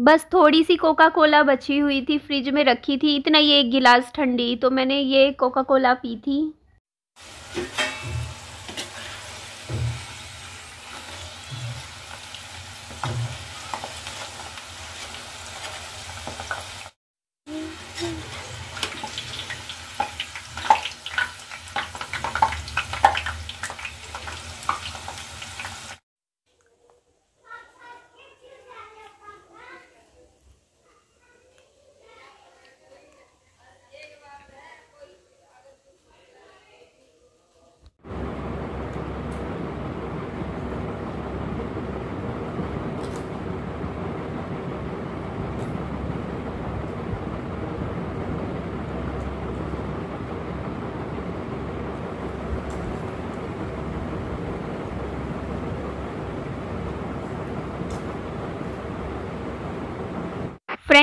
बस थोड़ी सी Coca Cola बची हुई थी फ्रिज में रखी थी इतना ही एक गिलास ठंडी तो मैंने ये कोका कोला पी थी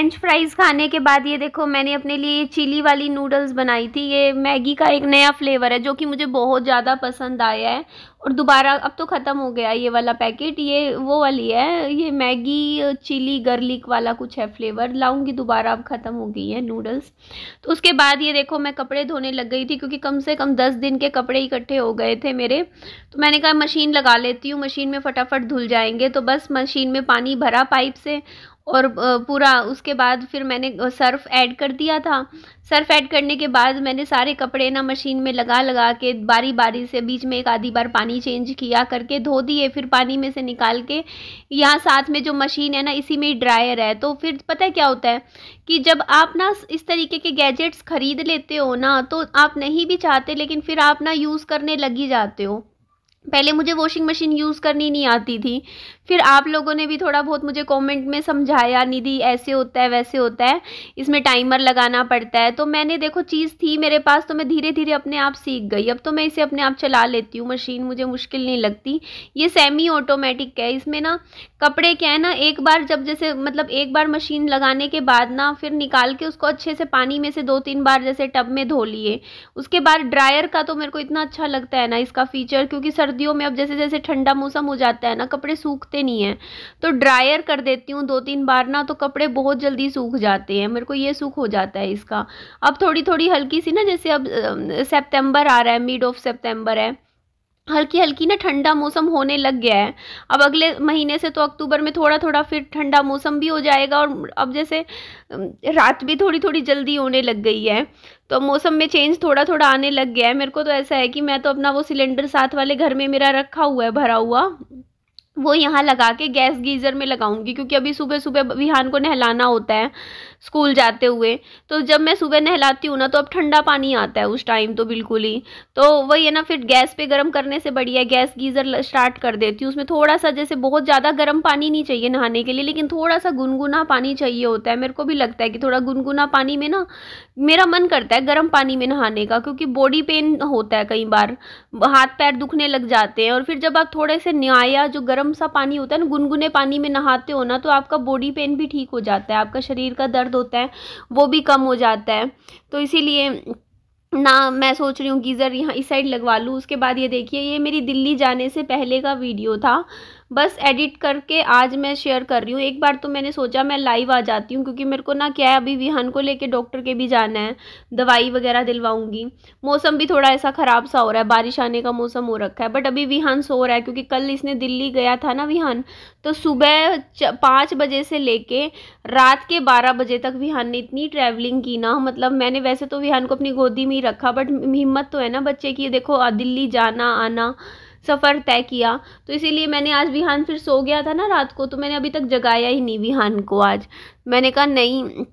फ्रेंच फ्राइज़ खाने के बाद ये देखो मैंने अपने लिए ये चिली वाली नूडल्स बनाई थी ये मैगी का एक नया फ्लेवर है जो कि मुझे बहुत ज़्यादा पसंद आया है और दोबारा अब तो ख़त्म हो गया ये वाला पैकेट ये वो वाली है ये मैगी चिली गर्लिक वाला कुछ है फ्लेवर लाऊंगी दोबारा अब ख़त्म हो गई है नूडल्स तो उसके बाद ये देखो मैं कपड़े धोने लग गई थी क्योंकि कम से कम दस दिन के कपड़े इकट्ठे हो गए थे मेरे तो मैंने कहा मशीन लगा लेती हूँ मशीन में फटाफट धुल जाएंगे तो बस मशीन में पानी भरा पाइप से और पूरा उसके बाद फिर मैंने सर्फ़ ऐड कर दिया था सर्फ़ ऐड करने के बाद मैंने सारे कपड़े ना मशीन में लगा लगा के बारी बारी से बीच में एक आधी बार पानी चेंज किया करके धो दिए फिर पानी में से निकाल के यहाँ साथ में जो मशीन है ना इसी में ड्रायर है तो फिर पता है क्या होता है कि जब आप ना इस तरीके के गैजेट्स ख़रीद लेते हो ना तो आप नहीं भी चाहते लेकिन फिर आप ना यूज़ करने लगी जाते हो पहले मुझे वॉशिंग मशीन यूज़ करनी नहीं आती थी फिर आप लोगों ने भी थोड़ा बहुत मुझे कमेंट में समझाया निधि ऐसे होता है वैसे होता है इसमें टाइमर लगाना पड़ता है तो मैंने देखो चीज़ थी मेरे पास तो मैं धीरे धीरे अपने आप सीख गई अब तो मैं इसे अपने आप चला लेती हूँ मशीन मुझे मुश्किल नहीं लगती ये सेमी ऑटोमेटिक है इसमें ना कपड़े क्या है ना एक बार जब जैसे मतलब एक बार मशीन लगाने के बाद ना फिर निकाल के उसको अच्छे से पानी में से दो तीन बार जैसे टब में धो लिए उसके बाद ड्रायर का तो मेरे को इतना अच्छा लगता है ना इसका फीचर क्योंकि सर सर्दियों में अब जैसे जैसे ठंडा मौसम हो जाता है ना कपड़े सूखते नहीं हैं तो ड्रायर कर देती हूँ दो तीन बार ना तो कपड़े बहुत जल्दी सूख जाते हैं मेरे को ये सूख हो जाता है इसका अब थोड़ी थोड़ी हल्की सी ना जैसे अब सेप्टेम्बर आ रहा है मिड ऑफ सेप्टेम्बर है हल्की हल्की ना ठंडा मौसम होने लग गया है अब अगले महीने से तो अक्टूबर में थोड़ा थोड़ा फिर ठंडा मौसम भी हो जाएगा और अब जैसे रात भी थोड़ी थोड़ी जल्दी होने लग गई है तो मौसम में चेंज थोड़ा थोड़ा आने लग गया है मेरे को तो ऐसा है कि मैं तो अपना वो सिलेंडर साथ वाले घर में मेरा रखा हुआ है भरा हुआ वो यहाँ लगा के गैस गीज़र में लगाऊंगी क्योंकि अभी सुबह सुबह विहान को नहलाना होता है स्कूल जाते हुए तो जब मैं सुबह नहलाती हूँ ना तो अब ठंडा पानी आता है उस टाइम तो बिल्कुल ही तो वही है ना फिर गैस पे गर्म करने से बढ़िया गैस गीज़र स्टार्ट कर देती हूँ उसमें थोड़ा सा जैसे बहुत ज़्यादा गर्म पानी नहीं चाहिए नहाने के लिए लेकिन थोड़ा सा गुनगुना पानी चाहिए होता है मेरे को भी लगता है कि थोड़ा गुनगुना पानी में ना मेरा मन करता है गर्म पानी में नहाने का क्योंकि बॉडी पेन होता है कई बार हाथ पैर दुखने लग जाते हैं और फिर जब आप थोड़े से न्याया जो गर्म सा पानी होता है ना गुनगुने पानी में नहाते हो ना तो आपका बॉडी पेन भी ठीक हो जाता है आपका शरीर का दर्द दर्द होता है वो भी कम हो जाता है तो इसीलिए ना मैं सोच रही हूँ गीज़र यहाँ इस साइड लगवा लूँ उसके बाद ये देखिए ये मेरी दिल्ली जाने से पहले का वीडियो था बस एडिट करके आज मैं शेयर कर रही हूँ एक बार तो मैंने सोचा मैं लाइव आ जाती हूँ क्योंकि मेरे को ना क्या है अभी विहान को लेके डॉक्टर के भी जाना है दवाई वगैरह दिलवाऊंगी मौसम भी थोड़ा ऐसा ख़राब सा हो रहा है बारिश आने का मौसम हो रखा है बट अभी विहान सो रहा है क्योंकि कल इसने दिल्ली गया था ना विहान तो सुबह पाँच बजे से ले रात के बारह बजे तक विहान ने इतनी ट्रैवलिंग की ना मतलब मैंने वैसे तो विहान को अपनी गोदी में ही रखा बट हिम्मत तो है ना बच्चे की देखो दिल्ली जाना आना सफ़र तय किया तो इसीलिए मैंने आज विहान फिर सो गया था ना रात को तो मैंने अभी तक जगाया ही नहीं विहान को आज मैंने कहा नहीं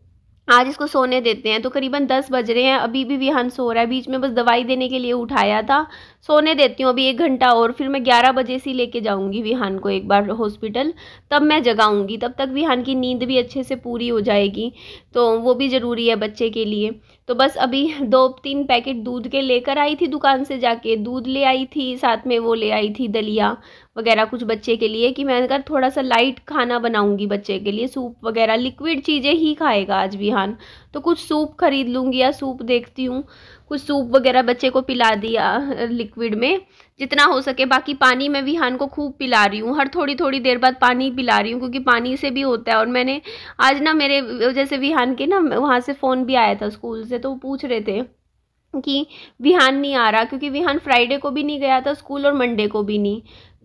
आज इसको सोने देते हैं तो करीबन दस बज रहे हैं अभी भी विहान सो रहा है बीच में बस दवाई देने के लिए उठाया था सोने देती हूँ अभी एक घंटा और फिर मैं ग्यारह बजे से लेके जाऊँगी विहान को एक बार हॉस्पिटल तब मैं जगाऊँगी तब तक विहान की नींद भी अच्छे से पूरी हो जाएगी तो वो भी ज़रूरी है बच्चे के लिए तो बस अभी दो तीन पैकेट दूध के लेकर आई थी दुकान से जाके दूध ले आई थी साथ में वो ले आई थी दलिया वगैरह कुछ बच्चे के लिए कि मैंने कहा थोड़ा सा लाइट खाना बनाऊंगी बच्चे के लिए सूप वगैरह लिक्विड चीज़ें ही खाएगा आज बिहान तो कुछ सूप खरीद लूँगी या सूप देखती हूँ कुछ सूप वगैरह बच्चे को पिला दिया लिक्विड में जितना हो सके बाकी पानी मैं विहान को खूब पिला रही हूँ हर थोड़ी थोड़ी देर बाद पानी पिला रही हूँ क्योंकि पानी से भी होता है और मैंने आज ना मेरे जैसे विहान के ना वहाँ से फ़ोन भी आया था स्कूल से तो वो पूछ रहे थे कि विहान नहीं आ रहा क्योंकि विहान फ्राइडे को भी नहीं गया था स्कूल और मंडे को भी नहीं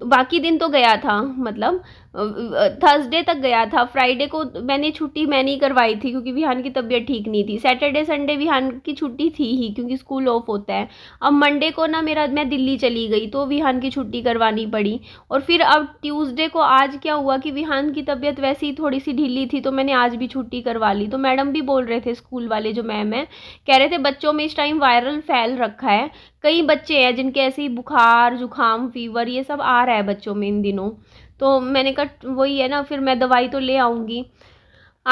बाकी दिन तो गया था मतलब थर्सडे तक गया था फ्राइडे को मैंने छुट्टी मैंने ही करवाई थी क्योंकि विहान की तबीयत ठीक नहीं थी सैटरडे संडे विहान की छुट्टी थी ही क्योंकि स्कूल ऑफ होता है अब मंडे को ना मेरा मैं दिल्ली चली गई तो विहान की छुट्टी करवानी पड़ी और फिर अब ट्यूसडे को आज क्या हुआ कि विहान की तबीयत वैसे ही थोड़ी सी ढीली थी तो मैंने आज भी छुट्टी करवा ली तो मैडम भी बोल रहे थे स्कूल वाले जो मैम हैं कह रहे थे बच्चों में इस टाइम वायरल फैल रखा है कई बच्चे हैं जिनके ऐसे ही बुखार जुकाम फीवर ये सब आ रहा है बच्चों में इन दिनों तो मैंने कहा वही है ना फिर मैं दवाई तो ले आऊँगी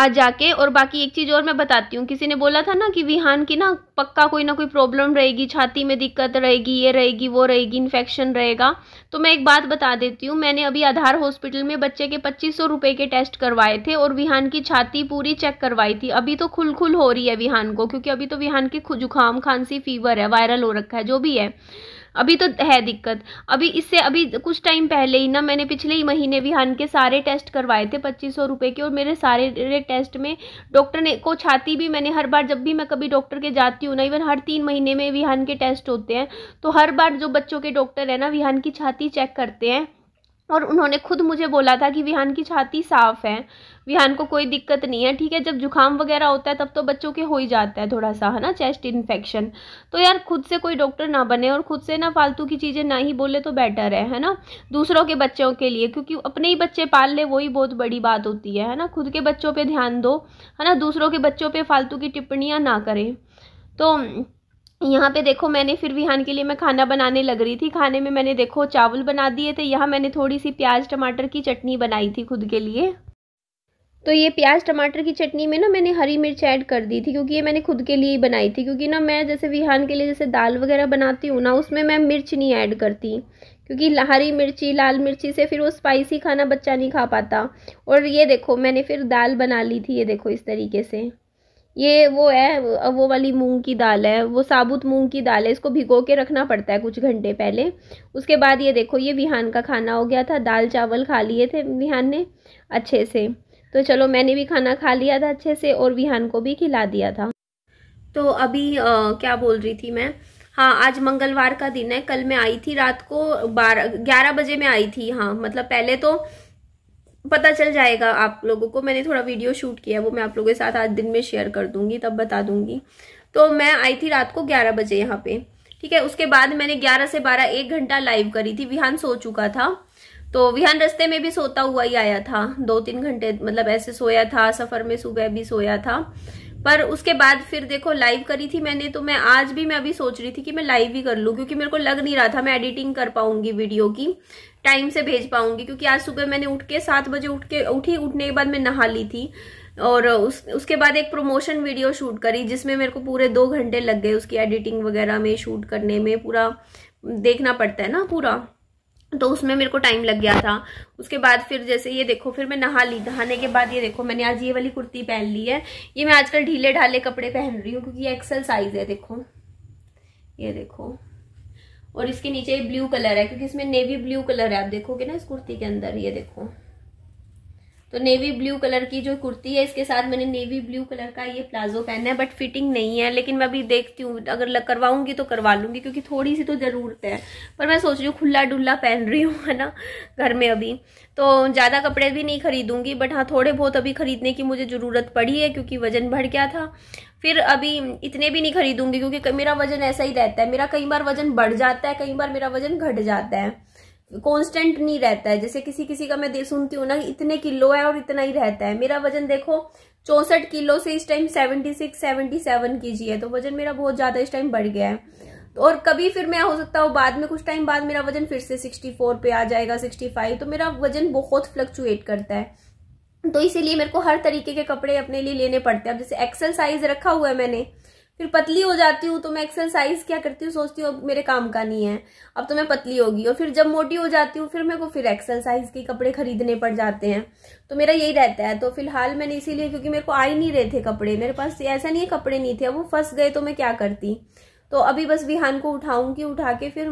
आज जाके और बाकी एक चीज़ और मैं बताती हूँ किसी ने बोला था ना कि विहान की ना पक्का कोई ना कोई प्रॉब्लम रहेगी छाती में दिक्कत रहेगी ये रहेगी वो रहेगी इन्फेक्शन रहेगा तो मैं एक बात बता देती हूँ मैंने अभी आधार हॉस्पिटल में बच्चे के पच्चीस सौ के टेस्ट करवाए थे और विहान की छाती पूरी चेक करवाई थी अभी तो खुल खुल हो रही है विहान को क्योंकि अभी तो विहान की जुकाम खांसी फीवर है वायरल हो रखा है जो भी है अभी तो है दिक्कत अभी इससे अभी कुछ टाइम पहले ही ना मैंने पिछले ही महीने विहान के सारे टेस्ट करवाए थे पच्चीस सौ रुपये के और मेरे सारे टेस्ट में डॉक्टर ने को छाती भी मैंने हर बार जब भी मैं कभी डॉक्टर के जाती हूँ ना इवन हर तीन महीने में विहान के टेस्ट होते हैं तो हर बार जो बच्चों के डॉक्टर है ना विहान की छाती चेक करते हैं और उन्होंने खुद मुझे बोला था कि विहान की छाती साफ़ है विहान को कोई दिक्कत नहीं है ठीक है जब जुकाम वगैरह होता है तब तो बच्चों के हो ही जाता है थोड़ा सा है ना चेस्ट इन्फेक्शन तो यार खुद से कोई डॉक्टर ना बने और खुद से ना फालतू की चीज़ें ना ही बोले तो बेटर है है ना दूसरों के बच्चों के लिए क्योंकि अपने ही बच्चे पाल ले वही बहुत बड़ी बात होती है है ना खुद के बच्चों पर ध्यान दो है ना दूसरों के बच्चों पर फालतू की टिप्पणियाँ ना करें तो यहाँ पे देखो मैंने फिर विहान के लिए मैं खाना बनाने लग रही थी खाने में मैंने देखो चावल बना दिए थे यहाँ मैंने थोड़ी सी प्याज टमाटर की चटनी बनाई थी खुद के लिए तो ये प्याज टमाटर की चटनी में ना मैंने हरी मिर्च ऐड कर दी थी क्योंकि ये मैंने खुद के लिए ही बनाई थी क्योंकि ना मैं जैसे विहान के लिए जैसे दाल वगैरह बनाती हूँ ना उसमें मैं मिर्च नहीं ऐड करती क्योंकि हरी मिर्ची लाल मिर्ची से फिर वो स्पाइसी खाना बच्चा नहीं खा पाता और ये देखो मैंने फिर दाल बना ली थी ये देखो इस तरीके से ये वो है वो वाली मूंग की दाल है वो साबुत मूंग की दाल है इसको भिगो के रखना पड़ता है कुछ घंटे पहले उसके बाद ये देखो ये विहान का खाना हो गया था दाल चावल खा लिए थे विहान ने अच्छे से तो चलो मैंने भी खाना खा लिया था अच्छे से और विहान को भी खिला दिया था तो अभी आ, क्या बोल रही थी मैं हाँ आज मंगलवार का दिन है कल मैं आई थी रात को बारह ग्यारह बजे में आई थी हाँ मतलब पहले तो पता चल जाएगा आप लोगों को मैंने थोड़ा वीडियो शूट किया वो मैं आप लोगों के साथ आज दिन में शेयर कर दूंगी तब बता दूंगी तो मैं आई थी रात को ग्यारह बजे यहाँ पे ठीक है उसके बाद मैंने ग्यारह से बारह एक घंटा लाइव करी थी विहान सो चुका था तो विहान रस्ते में भी सोता हुआ ही आया था दो तीन घंटे मतलब ऐसे सोया था सफर में सुबह भी सोया था पर उसके बाद फिर देखो लाइव करी थी मैंने तो मैं आज भी मैं अभी सोच रही थी कि मैं लाइव ही कर लूँ क्योंकि मेरे को लग नहीं रहा था मैं एडिटिंग कर पाऊंगी वीडियो की टाइम से भेज पाऊंगी क्योंकि आज सुबह मैंने उठ के सात बजे उठ के उठी उठने के बाद मैं नहा ली थी और उस उसके बाद एक प्रमोशन वीडियो शूट करी जिसमें मेरे को पूरे दो घंटे लग गए उसकी एडिटिंग वगैरह में शूट करने में पूरा देखना पड़ता है ना पूरा तो उसमें मेरे को टाइम लग गया था उसके बाद फिर जैसे ये देखो फिर मैं नहा ली नहाने के बाद ये देखो मैंने आज ये वाली कुर्ती पहन ली है ये मैं आजकल ढीले ढाले कपड़े पहन रही हूँ क्योंकि ये एक्सल साइज है देखो ये देखो और इसके नीचे ब्लू कलर है क्योंकि इसमें नेवी ब्लू कलर है आप देखोगे ना इस कुर्ती के अंदर ये देखो तो नेवी ब्लू कलर की जो कुर्ती है इसके साथ मैंने नेवी ब्लू कलर का ये प्लाजो पहना है बट फिटिंग नहीं है लेकिन मैं अभी देखती हूँ अगर करवाऊंगी तो करवा लूंगी क्योंकि थोड़ी सी तो ज़रूरत है पर मैं सोच रही हूँ खुला डुल्ला पहन रही हूँ है ना घर में अभी तो ज़्यादा कपड़े भी नहीं खरीदूंगी बट हाँ थोड़े बहुत अभी ख़रीदने की मुझे ज़रूरत पड़ी है क्योंकि वज़न बढ़ गया था फिर अभी इतने भी नहीं खरीदूंगी क्योंकि मेरा वज़न ऐसा ही रहता है मेरा कई बार वज़न बढ़ जाता है कई बार मेरा वज़न घट जाता है कांस्टेंट नहीं रहता है जैसे किसी किसी का मैं सुनती हूँ ना इतने किलो है और इतना ही रहता है मेरा वजन देखो चौंसठ किलो से इस time seventy six seventy seven K G है तो वजन मेरा बहुत ज़्यादा इस टाइम बढ़ गया है तो और कभी फिर मैं हो सकता हूँ बाद में कुछ टाइम बाद मेरा वजन फिर से सिक्सटी फोर पे आ जाएगा सिक्सटी फाइव तो मेरा वजन बहुत फ्लक्चुएट करता है तो इसीलिए मेरे को हर तरीके के कपड़े अपने लिए लेने पड़ते हैं अब जैसे एक्सल साइज रखा हुआ है मैंने फिर पतली हो जाती हूँ तो मैं साइज क्या करती हूँ सोचती हूँ मेरे काम का नहीं है अब तो मैं पतली होगी और फिर जब मोटी हो जाती हूँ फिर मेरे को फिर साइज के कपड़े खरीदने पड़ जाते हैं तो मेरा यही रहता है तो फिलहाल मैंने इसीलिए क्योंकि मेरे को आ ही नहीं रहे थे कपड़े मेरे पास ऐसा नहीं है कपड़े नहीं थे वो फंस गए तो मैं क्या करती तो अभी बस विहान को उठाऊंगी उठा के फिर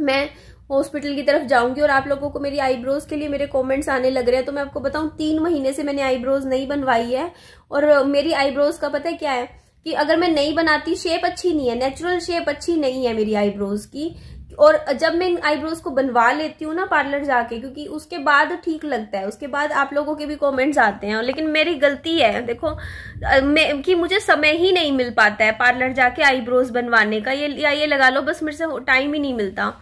मैं हॉस्पिटल की तरफ जाऊंगी और आप लोगों को मेरी आईब्रोज के लिए मेरे कमेंट्स आने लग रहे हैं तो मैं आपको बताऊं तीन महीने से मैंने आईब्रोज नहीं बनवाई है और मेरी आईब्रोज का पता है क्या है कि अगर मैं नहीं बनाती शेप अच्छी नहीं है नेचुरल शेप अच्छी नहीं है मेरी आईब्रोज की और जब मैं इन आईब्रोज को बनवा लेती हूँ ना पार्लर जाके क्योंकि उसके बाद ठीक लगता है उसके बाद आप लोगों के भी कमेंट्स आते हैं लेकिन मेरी गलती है देखो कि मुझे समय ही नहीं मिल पाता है पार्लर जाके आईब्रोज बनवाने का ये या ये लगा लो बस मेरे से टाइम ही नहीं मिलता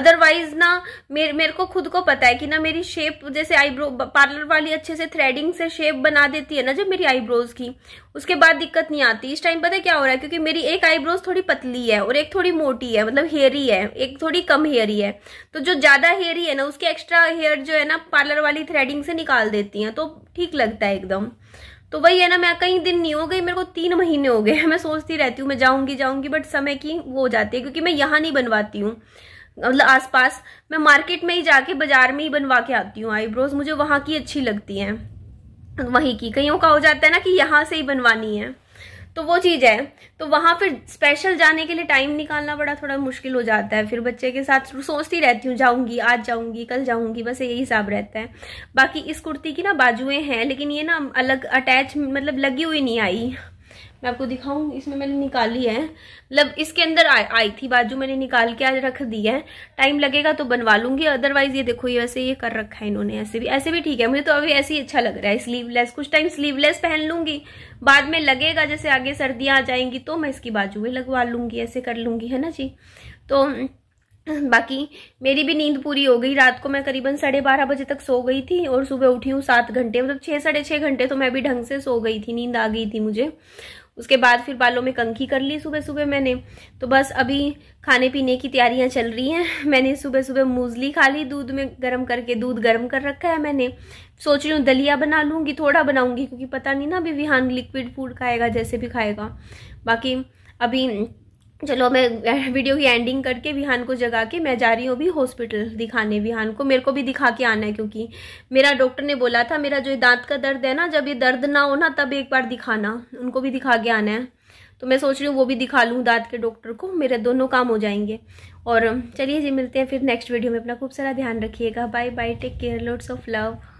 अदरवाइज ना मेरे मेरे को खुद को पता है कि ना मेरी शेप जैसे आईब्रो पार्लर वाली अच्छे से थ्रेडिंग से शेप बना देती है ना जब मेरी आईब्रोज की उसके बाद दिक्कत नहीं आती इस टाइम पता क्या हो रहा है क्योंकि मेरी एक आईब्रोज थोड़ी पतली है और एक थोड़ी मोटी है मतलब हेरी है एक एक थोड़ी कम हेयरी है तो जो ज़्यादा हेयरी है ना उसके एक्स्ट्रा हेयर जो है ना पार्लर वाली थ्रेडिंग से निकाल देती हैं तो ठीक लगता है एकदम तो वही है ना मैं कई दिन नहीं हो गई मेरे को तीन महीने हो गए मैं सोचती रहती हूँ मैं जाऊंगी जाऊंगी बट समय की वो हो जाती है क्योंकि मैं यहाँ नहीं बनवाती हूँ मतलब आसपास मैं मार्केट में ही जाके बाजार में ही बनवा के आती हूँ आईब्रोज मुझे वहां की अच्छी लगती हैं वहीं की कईयों का हो जाता है ना कि यहाँ से ही बनवानी है तो वो चीज़ है तो वहाँ फिर स्पेशल जाने के लिए टाइम निकालना बड़ा थोड़ा मुश्किल हो जाता है फिर बच्चे के साथ सोचती रहती हूँ जाऊँगी आज जाऊँगी कल जाऊँगी बस यही हिसाब रहता है बाकी इस कुर्ती की ना बाजुएं हैं लेकिन ये ना अलग अटैच मतलब लगी हुई नहीं आई मैं आपको दिखाऊं इसमें मैंने निकाली है मतलब इसके अंदर आ, आई थी बाजू मैंने निकाल के आज रख दी है टाइम लगेगा तो बनवा लूंगी अदरवाइज ये देखो ये वैसे ये कर रखा है इन्होंने ऐसे भी ऐसे भी ठीक है मुझे तो अभी ऐसे ही अच्छा लग रहा है स्लीवलेस कुछ टाइम स्लीवलेस पहन लूंगी बाद में लगेगा जैसे आगे सर्दियाँ आ जाएंगी तो मैं इसकी बाजू में लगवा लूंगी ऐसे कर लूंगी है ना जी तो बाकी मेरी भी नींद पूरी हो गई रात को मैं करीबन साढ़े बारह बजे तक सो गई थी और सुबह उठी हूँ सात घंटे मतलब छः साढ़े छः घंटे तो मैं भी ढंग से सो गई थी नींद आ गई थी मुझे उसके बाद फिर बालों में कंघी कर ली सुबह सुबह मैंने तो बस अभी खाने पीने की तैयारियां चल रही हैं मैंने सुबह सुबह मूजली खा ली दूध में गर्म करके दूध गर्म कर रखा है मैंने सोच रही हूँ दलिया बना लूँगी थोड़ा बनाऊँगी क्योंकि पता नहीं ना अभी विहान लिक्विड फूड खाएगा जैसे भी खाएगा बाकी अभी चलो मैं वीडियो की एंडिंग करके विहान को जगा के मैं जा रही हूँ अभी हॉस्पिटल दिखाने विहान को मेरे को भी दिखा के आना है क्योंकि मेरा डॉक्टर ने बोला था मेरा जो दांत का दर्द है ना जब ये दर्द ना हो ना तब एक बार दिखाना उनको भी दिखा के आना है तो मैं सोच रही हूँ वो भी दिखा लूँ दांत के डॉक्टर को मेरे दोनों काम हो जाएंगे और चलिए जी मिलते हैं फिर नेक्स्ट वीडियो में अपना खूब सारा ध्यान रखिएगा bye bye take care loads of love